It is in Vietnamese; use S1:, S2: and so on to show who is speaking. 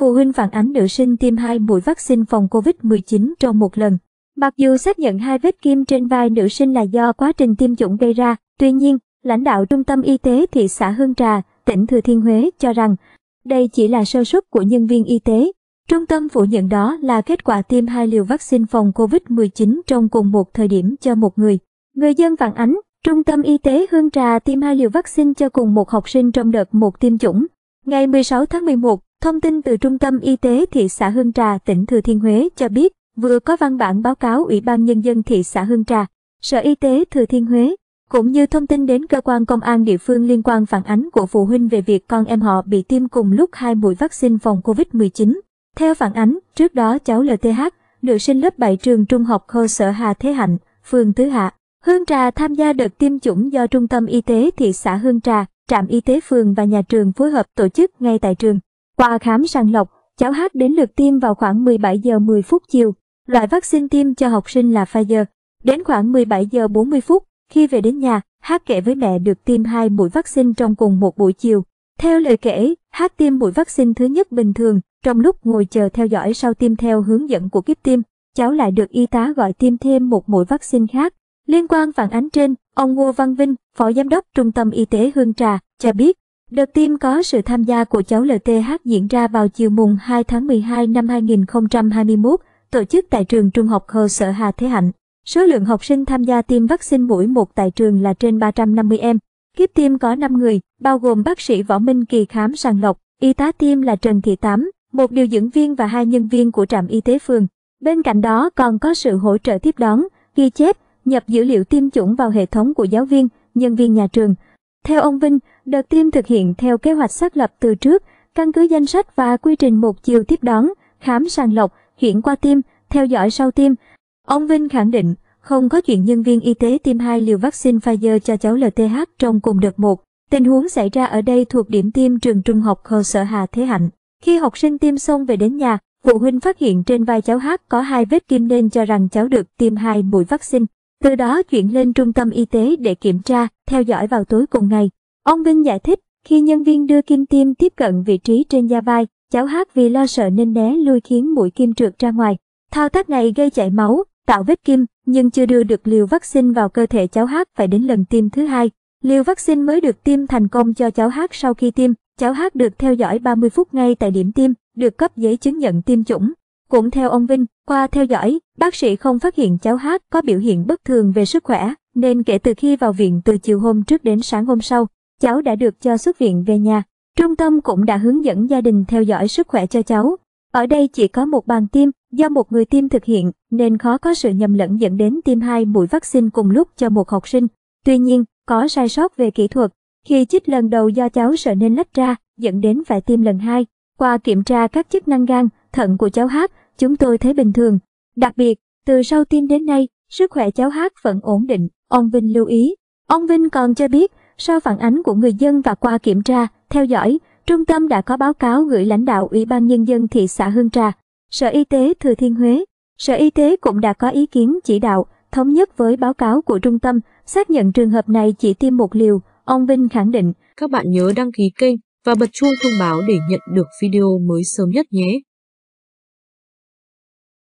S1: Phụ huynh phản ánh nữ sinh tiêm hai mũi vaccine phòng COVID-19 trong một lần. Mặc dù xác nhận hai vết kim trên vai nữ sinh là do quá trình tiêm chủng gây ra, tuy nhiên, lãnh đạo Trung tâm Y tế thị xã Hương Trà, tỉnh Thừa Thiên Huế cho rằng đây chỉ là sơ suất của nhân viên y tế. Trung tâm phủ nhận đó là kết quả tiêm hai liều vaccine phòng COVID-19 trong cùng một thời điểm cho một người. Người dân phản ánh, Trung tâm Y tế Hương Trà tiêm hai liều vaccine cho cùng một học sinh trong đợt một tiêm chủng. Ngày 16 tháng 11, Thông tin từ Trung tâm Y tế thị xã Hương Trà, tỉnh Thừa Thiên Huế cho biết, vừa có văn bản báo cáo Ủy ban Nhân dân thị xã Hương Trà, Sở Y tế Thừa Thiên Huế, cũng như thông tin đến cơ quan công an địa phương liên quan phản ánh của phụ huynh về việc con em họ bị tiêm cùng lúc hai mũi vaccine phòng COVID-19. Theo phản ánh, trước đó cháu LTH, nữ sinh lớp 7 trường trung học cơ sở Hà Thế Hạnh, phường Tứ Hạ, Hương Trà tham gia đợt tiêm chủng do Trung tâm Y tế thị xã Hương Trà, trạm y tế phường và nhà trường phối hợp tổ chức ngay tại trường. Qua khám sàng lọc, cháu Hát đến lượt tiêm vào khoảng 17 giờ 10 phút chiều. Loại vaccine tiêm cho học sinh là Pfizer. Đến khoảng 17 giờ 40 phút, khi về đến nhà, Hát kể với mẹ được tiêm hai mũi vaccine trong cùng một buổi chiều. Theo lời kể, Hát tiêm mũi vaccine thứ nhất bình thường, trong lúc ngồi chờ theo dõi sau tiêm theo hướng dẫn của kiếp tiêm, cháu lại được y tá gọi tiêm thêm một mũi vaccine khác. Liên quan phản ánh trên, ông Ngô Văn Vinh, Phó Giám đốc Trung tâm Y tế Hương Trà, cho biết Đợt tiêm có sự tham gia của cháu LTH diễn ra vào chiều mùng 2 tháng 12 năm 2021, tổ chức tại trường Trung học cơ sở Hà Thế Hạnh. Số lượng học sinh tham gia tiêm vaccine mũi 1 tại trường là trên 350 em. Kiếp tiêm có 5 người, bao gồm bác sĩ Võ Minh Kỳ khám sàng lọc, y tá tiêm là Trần Thị Tám, một điều dưỡng viên và hai nhân viên của trạm y tế phường. Bên cạnh đó còn có sự hỗ trợ tiếp đón, ghi chép, nhập dữ liệu tiêm chủng vào hệ thống của giáo viên, nhân viên nhà trường, theo ông Vinh, đợt tiêm thực hiện theo kế hoạch xác lập từ trước, căn cứ danh sách và quy trình một chiều tiếp đón, khám sàng lọc, chuyển qua tiêm, theo dõi sau tiêm. Ông Vinh khẳng định, không có chuyện nhân viên y tế tiêm hai liều vaccine Pfizer cho cháu LTH trong cùng đợt một. Tình huống xảy ra ở đây thuộc điểm tiêm trường trung học cơ sở Hà Thế Hạnh. Khi học sinh tiêm xong về đến nhà, phụ huynh phát hiện trên vai cháu Hát có hai vết kim nên cho rằng cháu được tiêm hai mũi vaccine từ đó chuyển lên trung tâm y tế để kiểm tra, theo dõi vào tối cùng ngày. Ông Vinh giải thích, khi nhân viên đưa kim tiêm tiếp cận vị trí trên da vai, cháu hát vì lo sợ nên né lui khiến mũi kim trượt ra ngoài. Thao tác này gây chảy máu, tạo vết kim, nhưng chưa đưa được liều vaccine vào cơ thể cháu hát phải đến lần tiêm thứ hai. Liều vaccine mới được tiêm thành công cho cháu hát sau khi tiêm, cháu hát được theo dõi 30 phút ngay tại điểm tiêm, được cấp giấy chứng nhận tiêm chủng. Cũng theo ông Vinh, qua theo dõi, bác sĩ không phát hiện cháu Hát có biểu hiện bất thường về sức khỏe, nên kể từ khi vào viện từ chiều hôm trước đến sáng hôm sau, cháu đã được cho xuất viện về nhà. Trung tâm cũng đã hướng dẫn gia đình theo dõi sức khỏe cho cháu. Ở đây chỉ có một bàn tiêm, do một người tiêm thực hiện nên khó có sự nhầm lẫn dẫn đến tiêm hai mũi vaccine cùng lúc cho một học sinh. Tuy nhiên, có sai sót về kỹ thuật. Khi chích lần đầu do cháu sợ nên lách ra, dẫn đến phải tiêm lần hai. Qua kiểm tra các chức năng gan, thận của cháu Hát, chúng tôi thấy bình thường. Đặc biệt, từ sau tiêm đến nay, sức khỏe cháu Hát vẫn ổn định, ông Vinh lưu ý. Ông Vinh còn cho biết, sau phản ánh của người dân và qua kiểm tra, theo dõi, trung tâm đã có báo cáo gửi lãnh đạo Ủy ban Nhân dân thị xã Hương Trà, Sở Y tế Thừa Thiên Huế. Sở Y tế cũng đã có ý kiến chỉ đạo, thống nhất với báo cáo của trung tâm, xác nhận trường hợp này chỉ tiêm một liều, ông Vinh khẳng định. Các bạn nhớ đăng ký kênh và bật chuông thông báo để nhận được video mới sớm nhất nhé.